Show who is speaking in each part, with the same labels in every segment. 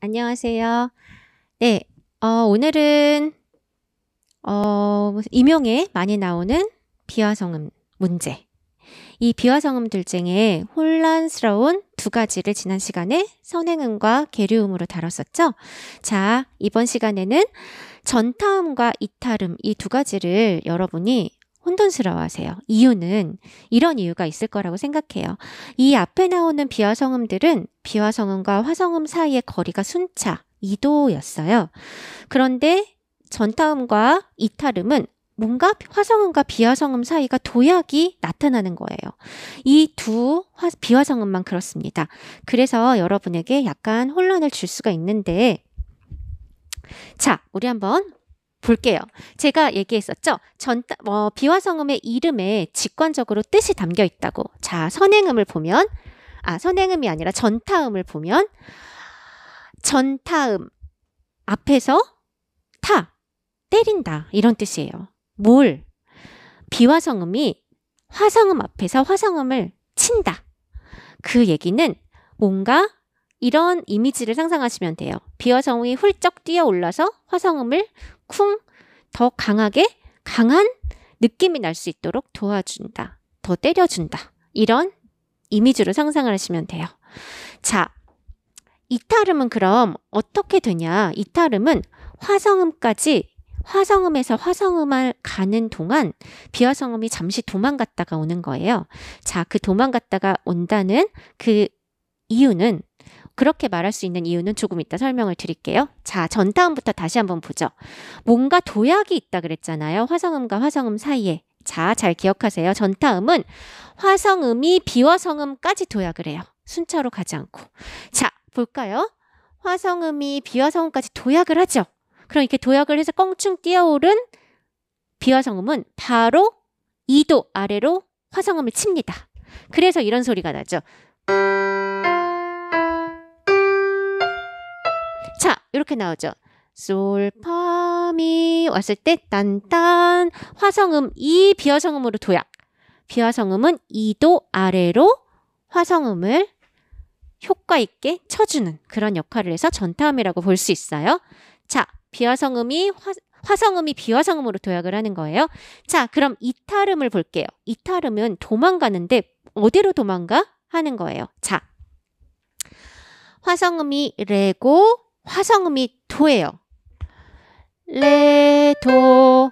Speaker 1: 안녕하세요. 네, 어, 오늘은 어, 임용에 많이 나오는 비화성음 문제. 이 비화성음 둘중에 혼란스러운 두 가지를 지난 시간에 선행음과 계류음으로 다뤘었죠. 자, 이번 시간에는 전타음과 이탈음이 두 가지를 여러분이 혼돈스러워하세요. 이유는 이런 이유가 있을 거라고 생각해요. 이 앞에 나오는 비화 성음들은 비화 성음과 화성음 사이의 거리가 순차 2도였어요. 그런데 전타음과 이타음은 뭔가 화성음과 비화성음 사이가 도약이 나타나는 거예요. 이 두 비화성음만 그렇습니다. 그래서 여러분에게 약간 혼란을 줄 수가 있는데, 자, 우리 한번 볼게요. 제가 얘기했었죠. 전, 어, 비화성음의 이름에 직관적으로 뜻이 담겨 있다고. 자, 선행음을 보면, 아, 선행음이 아니라 전타음을 보면, 전타음 앞에서 타, 때린다. 이런 뜻이에요. 뭘? 비화성음이 화성음 앞에서 화성음을 친다. 그 얘기는 뭔가 이런 이미지를 상상하시면 돼요. 비화성음이 훌쩍 뛰어 올라서 화성음을 쿵 더 강하게 강한 느낌이 날 수 있도록 도와준다. 더 때려준다. 이런 이미지로 상상을 하시면 돼요. 자, 이탈음은 그럼 어떻게 되냐? 이탈음은 화성음까지 화성음에서 화성음을 가는 동안 비화성음이 잠시 도망갔다가 오는 거예요. 자, 그 도망갔다가 온다는 그 이유는 그렇게 말할 수 있는 이유는 조금 이따 설명을 드릴게요. 자, 전다음부터 다시 한번 보죠. 뭔가 도약이 있다 그랬잖아요. 화성음과 화성음 사이에. 자, 잘 기억하세요. 전다음은 화성음이 비화성음까지 도약을 해요. 순차로 가지 않고. 자, 볼까요? 화성음이 비화성음까지 도약을 하죠. 그럼 이렇게 도약을 해서 껑충 뛰어오른 비화성음은 바로 2도 아래로 화성음을 칩니다. 그래서 이런 소리가 나죠. 이렇게 나오죠. 솔파미 왔을 때 딴딴 화성음 이 비화성음으로 도약. 비화성음은 이도 아래로 화성음을 효과 있게 쳐주는 그런 역할을 해서 전타음이라고 볼 수 있어요. 자, 비화성음이 화, 화성음이 비화성음으로 도약을 하는 거예요. 자, 그럼 이탈음을 볼게요. 이탈음은 도망가는데 어디로 도망가? 하는 거예요. 자, 화성음이 레고 화성음이 도예요. 레, 도.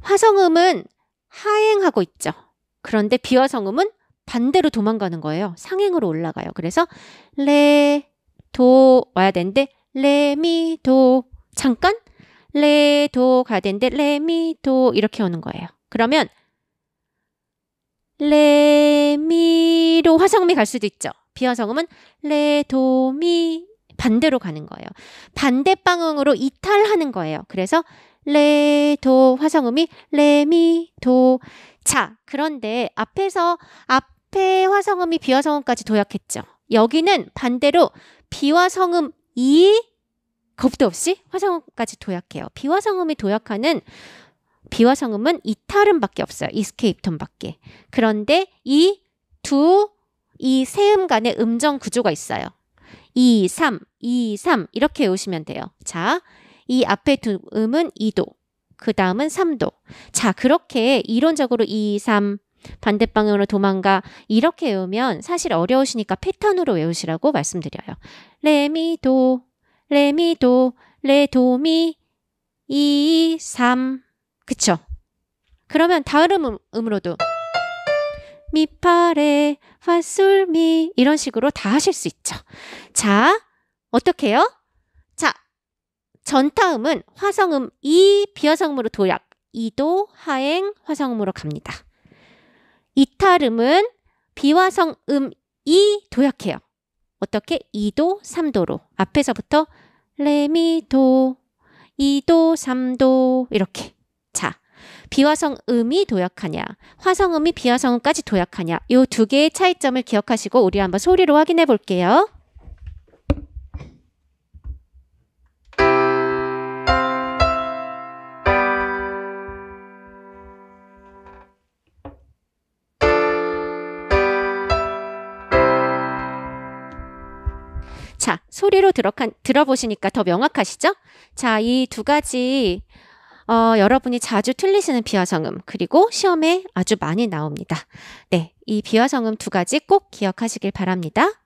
Speaker 1: 화성음은 하행하고 있죠. 그런데 비화성음은 반대로 도망가는 거예요. 상행으로 올라가요. 그래서 레, 도 와야 되는데 레, 미, 도. 잠깐 레, 도 가야 되는데 레, 미, 도 이렇게 오는 거예요. 그러면 레, 미로 화성음이 갈 수도 있죠. 비화성음은 레, 도, 미 반대로 가는 거예요. 반대 방향으로 이탈하는 거예요. 그래서 레, 도, 화성음이 레, 미, 도. 자, 그런데 앞에서, 앞에 화성음이 비화 성음까지 도약했죠. 여기는 반대로 비화 성음 이, 겁도 없이 화성음까지 도약해요. 비화 성음이 도약하는 비화 성음은 이탈음밖에 없어요. 이스케이톤밖에. 그런데 이, 두, 이 세음 간의 음정 구조가 있어요. 2, 3, 2, 3 이렇게 외우시면 돼요. 자, 이 앞에 두 음은 2도, 그 다음은 3도. 자, 그렇게 이론적으로 2, 3, 반대 방향으로 도망가 이렇게 외우면 사실 어려우시니까 패턴으로 외우시라고 말씀드려요. 레미도, 레미도, 레도미, 2, 3. 그쵸? 그러면 다음 음, 음으로도 미파레, 화솔미 이런 식으로 다 하실 수 있죠. 자, 어떻게 요 자, 전타음은 화성음 이 비화성음으로 도약, 이도 하행 화성음으로 갑니다. 이탈음은 비화성음 이 도약해요. 어떻게? 이도삼도로 앞에서부터 레미도, 이도삼도 이렇게 비화성음이 도약하냐, 화성음이 비화성음까지 도약하냐, 이 두 개의 차이점을 기억하시고 우리 한번 소리로 확인해 볼게요. 자, 소리로 들어보시니까 더 명확하시죠? 자, 이 두 가지 어, 여러분이 자주 틀리시는 비화성음 그리고 시험에 아주 많이 나옵니다. 네, 이 비화성음 두 가지 꼭 기억하시길 바랍니다.